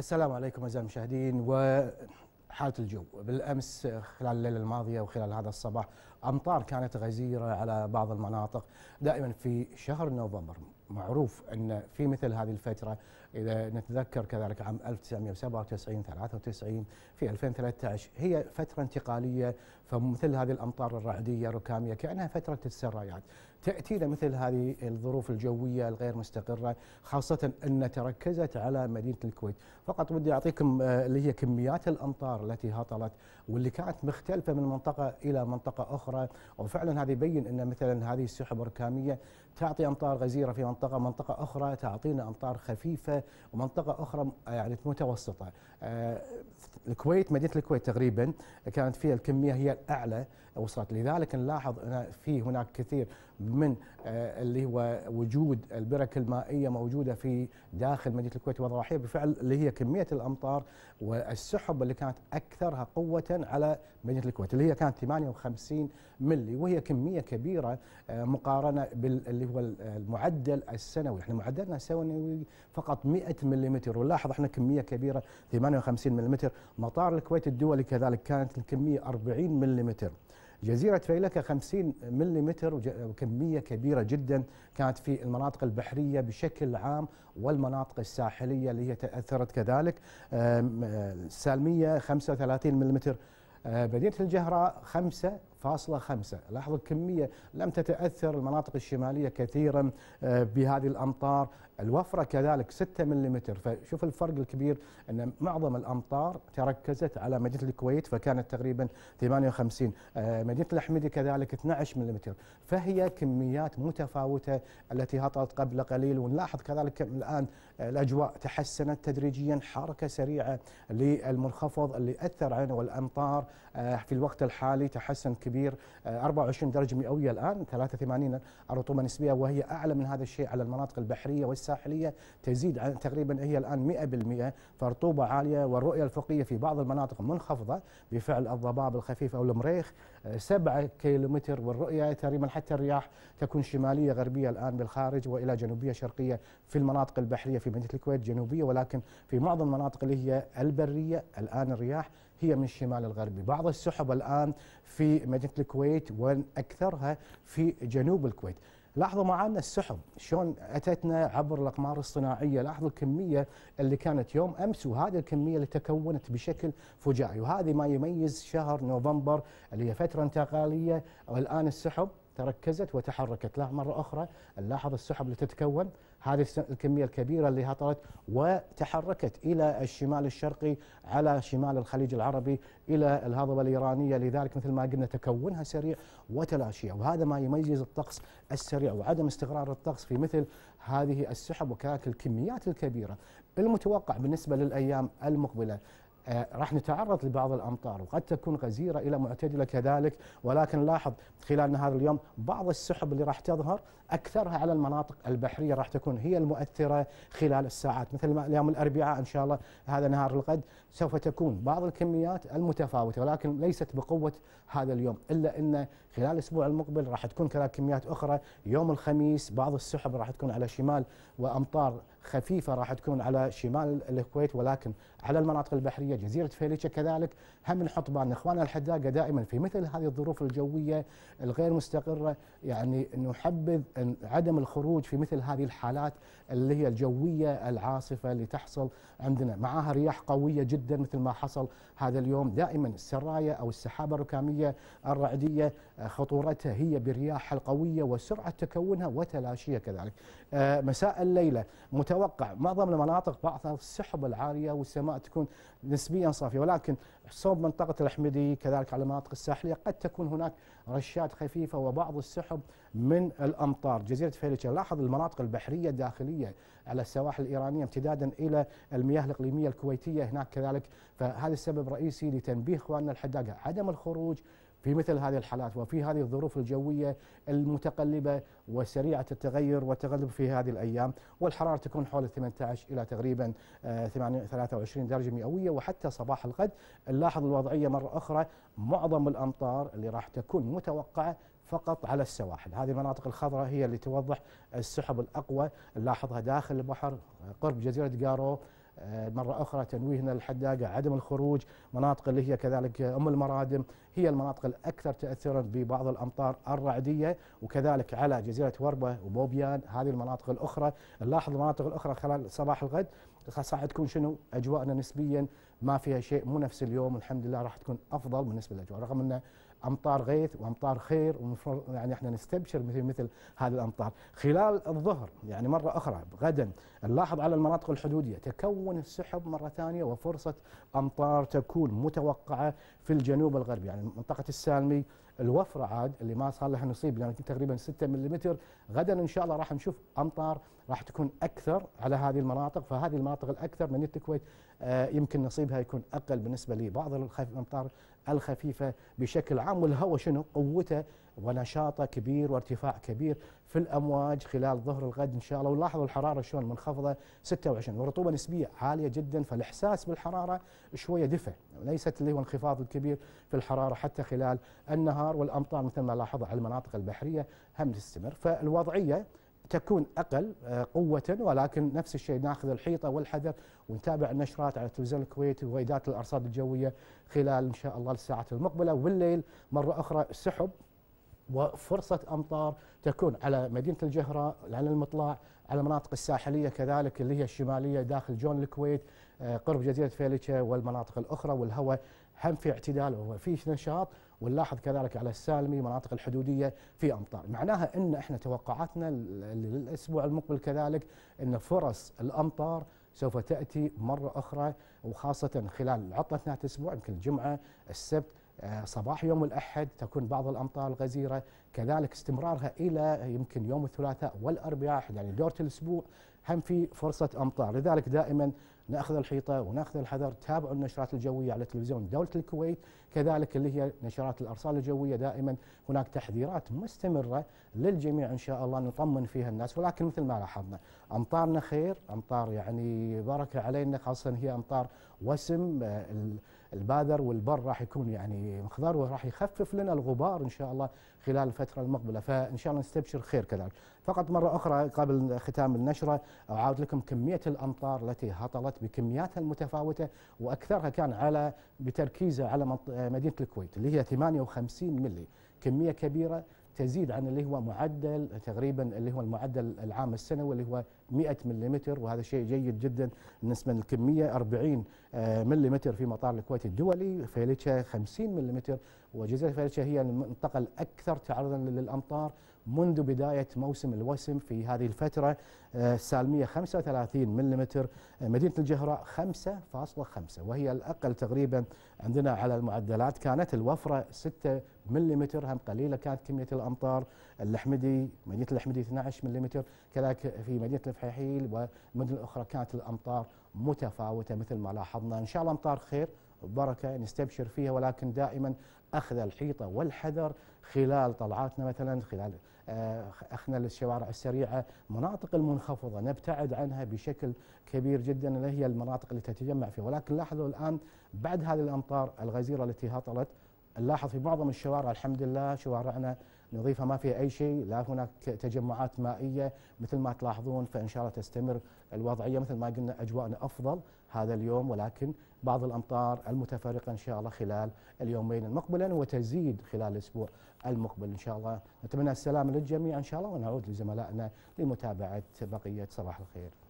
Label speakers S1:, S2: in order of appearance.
S1: السلام عليكم أعزائي المشاهدين وحالة الجو بالأمس خلال الليلة الماضية وخلال هذا الصباح أمطار كانت غزيرة على بعض المناطق دائما في شهر نوفمبر معروف أن في مثل هذه الفترة إذا نتذكر كذلك عام 1997 93 في 2013 هي فترة انتقالية فمثل هذه الأمطار الرعدية الركامية كأنها فترة السرايات تأتي مثل هذه الظروف الجوية الغير مستقرة خاصة أن تركزت على مدينة الكويت فقط بدي أعطيكم آه، اللي هي كميات الأمطار التي هطلت واللي كانت مختلفة من منطقة إلى منطقة أخرى وفعلا هذا يبين أن مثلا هذه السحب الركامية تعطي أمطار غزيرة في منطقة منطقة أخرى تعطينا أمطار خفيفة ومنطقه اخرى يعني متوسطه آه، الكويت مدينه الكويت تقريبا كانت فيها الكميه هي الاعلى وصلت لذلك نلاحظ ان في هناك كثير من آه، اللي هو وجود البرك المائيه موجوده في داخل مدينه الكويت وضواحيها بفعل اللي هي كميه الامطار والسحب اللي كانت اكثرها قوه على مدينه الكويت اللي هي كانت 58 ملي وهي كميه كبيره آه، مقارنه باللي هو المعدل السنوي، احنا معدلنا السنوي فقط 100 ملم ونلاحظ احنا كميه كبيره 58 ملم مطار الكويت الدولي كذلك كانت الكمية 40 ملم جزيرة فيلكة 50 ملم وكمية كبيرة جدا كانت في المناطق البحرية بشكل عام والمناطق الساحلية اللي هي تأثرت كذلك آه، سالمية 35 ملم آه، مدينة الجهراء 5 لاحظوا الكمية لم تتأثر المناطق الشمالية كثيرا آه، بهذه الأمطار الوفرة كذلك 6 ملم فشوف الفرق الكبير أن معظم الأمطار تركزت على مدينة الكويت فكانت تقريبا 58 آه، مدينة الأحمدي كذلك 12 ملم فهي كميات متفاوتة التي هطلت قبل قليل ونلاحظ كذلك الآن آه، الأجواء تحسنت تدريجيا حركة سريعة للمنخفض اللي أثر عنه والأمطار في الوقت الحالي تحسن كمية كبير 24 آه، درجه مئويه الان 83 الرطوبه نسبيه وهي اعلى من هذا الشيء على المناطق البحريه والساحليه تزيد عن تقريبا هي الان 100% فرطوبه عاليه والرؤيه الافقيه في بعض المناطق منخفضه بفعل الضباب الخفيف او المريخ 7 آه، كيلومتر والرؤيه تقريبا حتى الرياح تكون شماليه غربيه الان بالخارج والى جنوبيه شرقيه في المناطق البحريه في مدينه الكويت جنوبيه ولكن في معظم المناطق اللي هي البريه الان الرياح هي من الشمال الغربي بعض السحب الآن في مدينة الكويت وأكثرها في جنوب الكويت لاحظوا معنا السحب شلون اتتنا عبر الاقمار الصناعيه لاحظوا الكميه اللي كانت يوم امس وهذه الكميه اللي تكونت بشكل فجائي وهذه ما يميز شهر نوفمبر اللي هي فتره انتقاليه والان السحب تركزت وتحركت لا مرة أخرى نلاحظ السحب اللي تتكون هذه الكمية الكبيرة اللي هطلت وتحركت إلى الشمال الشرقي على شمال الخليج العربي إلى الهضبة الإيرانية لذلك مثل ما قلنا تكونها سريع وتلاشية وهذا ما يميز الطقس السريع وعدم استقرار الطقس في مثل هذه السحب وكذلك الكميات الكبيرة المتوقع بالنسبة للأيام المقبلة آه، راح نتعرض لبعض الامطار وقد تكون غزيره الى معتدله كذلك ولكن لاحظ خلال هذا اليوم بعض السحب اللي راح تظهر اكثرها على المناطق البحريه راح تكون هي المؤثره خلال الساعات مثل يوم الاربعاء ان شاء الله هذا نهار الغد سوف تكون بعض الكميات المتفاوته ولكن ليست بقوه هذا اليوم الا ان خلال الاسبوع المقبل راح تكون كذلك كميات اخرى يوم الخميس بعض السحب راح تكون على شمال وامطار خفيفه راح تكون على شمال الكويت ولكن على المناطق البحريه جزيره فيليشه كذلك هم نحط بالنا اخواننا الحداقه دائما في مثل هذه الظروف الجويه الغير مستقره يعني نحبذ عدم الخروج في مثل هذه الحالات اللي هي الجويه العاصفه اللي تحصل عندنا معاها رياح قويه جدا مثل ما حصل هذا اليوم دائما السراية او السحابه الركاميه الرعديه آه، خطورتها هي برياحها القويه وسرعه تكونها وتلاشيها كذلك آه، مساء الليله متوسط نتوقع معظم المناطق بعضها السحب العاليه والسماء تكون نسبيا صافيه ولكن صوب منطقه الاحمدي كذلك على المناطق الساحليه قد تكون هناك رشات خفيفه وبعض السحب من الامطار جزيره فيليتشر لاحظ المناطق البحريه الداخليه على السواحل الايرانيه امتدادا الى المياه الاقليميه الكويتيه هناك كذلك فهذا السبب رئيسي لتنبيه اخواننا الحداقه عدم الخروج في مثل هذه الحالات وفي هذه الظروف الجوية المتقلبة وسريعة التغير والتقلب في هذه الأيام والحرارة تكون حول 18 إلى تقريبا 23 آه، درجة مئوية وحتى صباح الغد نلاحظ الوضعية مرة أخرى معظم الأمطار اللي راح تكون متوقعة فقط على السواحل هذه المناطق الخضراء هي اللي توضح السحب الأقوى نلاحظها داخل البحر قرب جزيرة جارو آه، مرة أخرى تنويهنا للحداقة عدم الخروج مناطق اللي هي كذلك أم المرادم هي المناطق الأكثر تأثرا ببعض الأمطار الرعدية وكذلك على جزيرة وربة وبوبيان هذه المناطق الأخرى نلاحظ المناطق الأخرى خلال صباح الغد راح تكون شنو أجواءنا نسبيا ما فيها شيء مو نفس اليوم الحمد لله راح تكون أفضل بالنسبة للأجواء رغم أن امطار غيث وامطار خير يعني احنا نستبشر مثل مثل هذه الامطار خلال الظهر يعني مره اخرى غدا نلاحظ على المناطق الحدوديه تكون السحب مره ثانيه وفرصه امطار تكون متوقعه في الجنوب الغربي يعني منطقه السالمي الوفره عاد اللي ما صار لها نصيب لان تقريبا 6 ملم غدا ان شاء الله راح نشوف امطار راح تكون اكثر على هذه المناطق فهذه المناطق الاكثر من الكويت آه، يمكن نصيبها يكون اقل بالنسبه لبعض الامطار الخفيفه بشكل عام والهواء شنو قوته ونشاطه كبير وارتفاع كبير في الامواج خلال ظهر الغد ان شاء الله ولاحظوا الحراره شلون منخفضه 26 والرطوبه نسبيه عاليه جدا فالاحساس بالحراره شويه دفع ليست اللي هو انخفاض الكبير في الحراره حتى خلال النهار والامطار مثل ما لاحظوا على المناطق البحريه هم تستمر فالوضعيه تكون اقل آه، قوه ولكن نفس الشيء ناخذ الحيطه والحذر ونتابع النشرات على تلفزيون الكويت واداره الارصاد الجويه خلال ان شاء الله الساعات المقبله والليل مره اخرى سحب وفرصة أمطار تكون على مدينة الجهرة على المطلع على المناطق الساحلية كذلك اللي هي الشمالية داخل جون الكويت آه، قرب جزيرة فيليتشا والمناطق الأخرى والهواء هم في اعتدال وفي نشاط ونلاحظ كذلك على السالمي مناطق الحدوديه في امطار، معناها ان احنا توقعاتنا للاسبوع المقبل كذلك ان فرص الامطار سوف تاتي مره اخرى وخاصه خلال عطله نهايه الاسبوع يمكن الجمعه، السبت، آه، صباح يوم الأحد تكون بعض الأمطار الغزيرة كذلك استمرارها إلى يمكن يوم الثلاثاء والأربعاء يعني دورة الأسبوع هم في فرصة أمطار لذلك دائما ناخذ الحيطه وناخذ الحذر تابعوا النشرات الجويه على تلفزيون دوله الكويت كذلك اللي هي نشرات الارصاد الجويه دائما هناك تحذيرات مستمره للجميع ان شاء الله نطمن فيها الناس ولكن مثل ما لاحظنا امطارنا خير امطار يعني بركه علينا خاصه هي امطار وسم آه، البادر والبر راح يكون يعني مخضر وراح يخفف لنا الغبار ان شاء الله خلال الفتره المقبله فان شاء الله نستبشر خير كذلك. فقط مره اخرى قبل ختام النشره اعاود لكم كميه الامطار التي هطلت بكمياتها المتفاوته واكثرها كان على بتركيزها على مدينه الكويت اللي هي 58 ملي كميه كبيره تزيد عن اللي هو معدل تقريبا اللي هو المعدل العام السنوي اللي هو 100 ملم وهذا شيء جيد جدا بالنسبه للكميه 40 آه، ملم في مطار الكويت الدولي فيلتشا 50 ملم وجزيره فيلتشا هي المنطقه الاكثر تعرضا للامطار منذ بداية موسم الوسم في هذه الفترة آه، سالمية 35 ملم آه، مدينة الجهراء 5.5 وهي الأقل تقريبا عندنا على المعدلات كانت الوفرة 6 ملم هم قليلة كانت كمية الأمطار الحمدي مدينة الحمدي 12 ملم كذلك في مدينة الفحيحيل والمدن الأخرى كانت الأمطار متفاوتة مثل ما لاحظنا إن شاء الله أمطار خير بركة نستبشر فيها ولكن دائما أخذ الحيطة والحذر خلال طلعاتنا مثلا خلال آه، أخنا للشوارع السريعة مناطق المنخفضة نبتعد عنها بشكل كبير جدا اللي هي المناطق التي تتجمع فيها ولكن لاحظوا الآن بعد هذه الأمطار الغزيرة التي هطلت نلاحظ في معظم الشوارع الحمد لله شوارعنا نظيفه ما فيها اي شيء لا هناك تجمعات مائيه مثل ما تلاحظون فان شاء الله تستمر الوضعيه مثل ما قلنا اجواءنا افضل هذا اليوم ولكن بعض الامطار المتفرقه ان شاء الله خلال اليومين المقبلين وتزيد خلال الاسبوع المقبل ان شاء الله نتمنى السلام للجميع ان شاء الله ونعود لزملائنا لمتابعه بقيه صباح الخير